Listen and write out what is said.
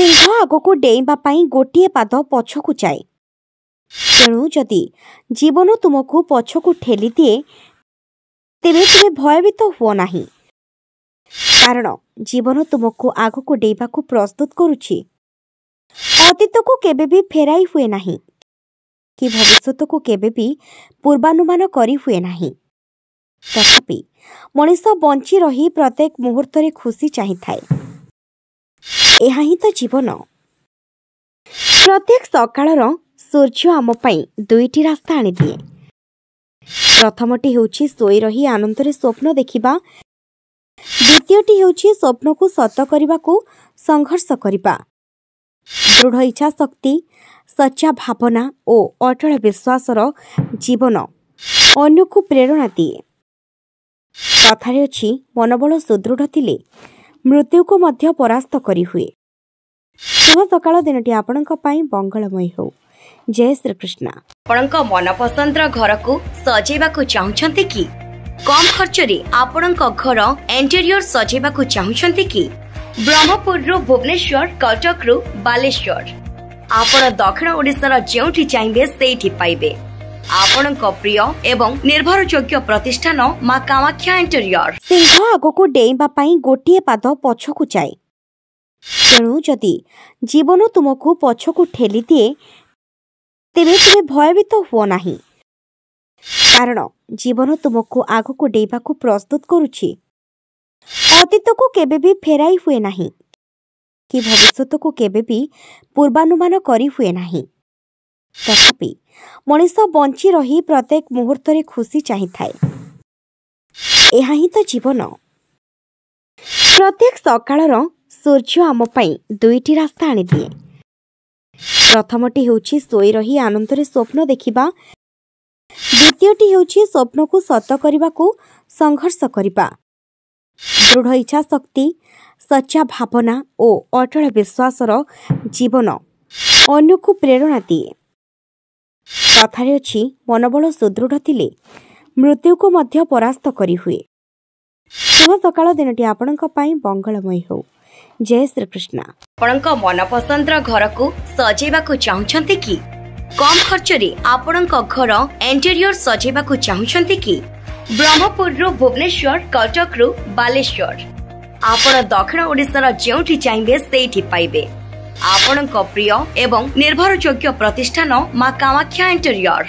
ସିଂହ ଆଗକୁ ଡେଇଁବା ପାଇଁ ଗୋଟିଏ ପାଦ ପଛକୁ ଯାଏ ତେଣୁ ଯଦି ଜୀବନ ତୁମକୁ ପଛକୁ ଠେଲି ଦିଏ ତେବେ ତୁମେ ଭୟଭୀତ ହୁଅ ନାହିଁ କାରଣ ଜୀବନ ତୁମକୁ ଆଗକୁ ଡେଇଁବାକୁ ପ୍ରସ୍ତୁତ କରୁଛି ଅତୀତକୁ କେବେ ବି ଫେରାଇ ହୁଏ ନାହିଁ କି ଭବିଷ୍ୟତକୁ କେବେ ବି ପୂର୍ବାନୁମାନ କରି ହୁଏ ନାହିଁ ତଥାପି ମଣିଷ ବଞ୍ଚି ରହି ପ୍ରତ୍ୟେକ ମୁହୂର୍ତ୍ତରେ ଖୁସି ଚାହିଁଥାଏ ଏହା ହିଁ ତ ଜୀବନ ପ୍ରତ୍ୟେକ ସକାଳର ସୂର୍ଯ୍ୟ ଆମ ପାଇଁ ଦୁଇଟି ରାସ୍ତା ଆଣିଦିଏ ପ୍ରଥମଟି ହେଉଛି ଶୋଇ ରହି ଆନନ୍ଦରେ ସ୍ୱପ୍ନ ଦେଖିବା ଦ୍ୱିତୀୟଟି ହେଉଛି ସ୍ୱପ୍ନକୁ ସତ କରିବାକୁ ସଂଘର୍ଷ କରିବା ଦୃଢ଼ ଇଚ୍ଛାଶକ୍ତି ସଚ୍ଚା ଭାବନା ଓ ଅଟଳ ବିଶ୍ୱାସର ଜୀବନ ଅନ୍ୟକୁ ପ୍ରେରଣା ଦିଏ କଥାରେ ଅଛି ମନୋବଳ ସୁଦୃଢ଼ ଥିଲେ ମୃତ୍ୟୁକୁ ମଧ୍ୟ ପରାସ୍ତ କରିହୁଏ ଶୁଭ ସକାଳ ଦିନଟି ଆପଣଙ୍କ ପାଇଁ ମଙ୍ଗଳମୟ ହେଉ ଜୟ ଶ୍ରୀକୃଷ୍ଣ ଆପଣଙ୍କ ମନପସନ୍ଦର ଘରକୁ ସଜେଇବାକୁ ଚାହୁଁଛନ୍ତି କି କମ୍ ଖର୍ଚ୍ଚରେ ଆପଣଙ୍କ ଘର ଏଣ୍ଟେରିୟର ସଜେଇବାକୁ ଚାହୁଁଛନ୍ତି କି ବ୍ରହ୍ମପୁରରୁ ଭୁବନେଶ୍ୱର କଟକରୁ ବାଲେଶ୍ୱର ଆପଣ ଦକ୍ଷିଣ ଓଡ଼ିଶାର ଯେଉଁଠି ଚାହିଁବେ ସେଇଠି ପାଇବେ ଆପଣଙ୍କ ପ୍ରିୟ ଏବଂ ନିର୍ଭରଯୋଗ୍ୟ ପ୍ରତିଷ୍ଠାନ ମା କାମାକ୍ଷା ଇଣ୍ଟେରିୟର ସିଂହ ଆଗକୁ ଡେଇଁବା ପାଇଁ ଗୋଟିଏ ପାଦ ପଛକୁ ଯାଏ ତେଣୁ ଯଦି ଜୀବନ ତୁମକୁ ପଛକୁ ଠେଲି ଦିଏ ତେବେ ତୁମେ ଭୟଭୀତ ହୁଅ ନାହିଁ କାରଣ ଜୀବନ ତୁମକୁ ଆଗକୁ ଡେଇଁବାକୁ ପ୍ରସ୍ତୁତ କରୁଛି ଅତୀତକୁ କେବେ ବି ଫେରାଇ ହୁଏ ନାହିଁ କି ଭବିଷ୍ୟତକୁ କେବେ ବି ପୂର୍ବାନୁମାନ କରି ହୁଏ ନାହିଁ ତଥାପି ମଣିଷ ବଞ୍ଚି ରହି ପ୍ରତ୍ୟେକ ମୁହୂର୍ତ୍ତରେ ଖୁସି ଚାହିଁଥାଏ ଏହା ହିଁ ତ ଜୀବନ ପ୍ରତ୍ୟେକ ସକାଳର ସୂର୍ଯ୍ୟ ଆମ ପାଇଁ ଦୁଇଟି ରାସ୍ତା ଆଣିଦିଏ ପ୍ରଥମଟି ହେଉଛି ଶୋଇ ରହି ଆନନ୍ଦରେ ସ୍ୱପ୍ନ ଦେଖିବା ଦ୍ୱିତୀୟଟି ହେଉଛି ସ୍ୱପ୍ନକୁ ସତ କରିବାକୁ ସଂଘର୍ଷ କରିବା ଦୃଢ଼ ଇଚ୍ଛାଶକ୍ତି ସଚ୍ଚା ଭାବନା ଓ ଅଟଳ ବିଶ୍ୱାସର ଜୀବନ ଅନ୍ୟକୁ ପ୍ରେରଣା ଦିଏ କଥାରେ ଅଛି ମନୋବଳ ସୁଦୃଢ଼ ଥିଲେ ମୃତ୍ୟୁକୁ ମଧ୍ୟ ପରାସ୍ତ କରିହୁଏ ଶୁଭ ସକାଳ ଦିନଟି ଆପଣଙ୍କ ପାଇଁ ମଙ୍ଗଳମୟ ହେଉ ଜୟ ଶ୍ରୀକୃଷ୍ଣ ଆପଣଙ୍କ ମନପସନ୍ଦର ଘରକୁ ସଜେଇବାକୁ ଚାହୁଁଛନ୍ତି କି କମ୍ ଖର୍ଚ୍ଚରେ ଆପଣଙ୍କ ଘର ଏଣ୍ଟେରିୟର ସଜେଇବାକୁ ଚାହୁଁଛନ୍ତି କି ବ୍ରହ୍ମପୁରରୁ ଭୁବନେଶ୍ୱର କଟକରୁ ବାଲେଶ୍ୱର ଆପଣ ଦକ୍ଷିଣ ଓଡ଼ିଶାର ଯେଉଁଠି ଚାହିଁବେ ସେଇଠି ପାଇବେ ଆପଣଙ୍କ ପ୍ରିୟ ଏବଂ ନିର୍ଭରଯୋଗ୍ୟ ପ୍ରତିଷ୍ଠାନ ମା କାମାକ୍ଷା ଇଣ୍ଟେରିୟର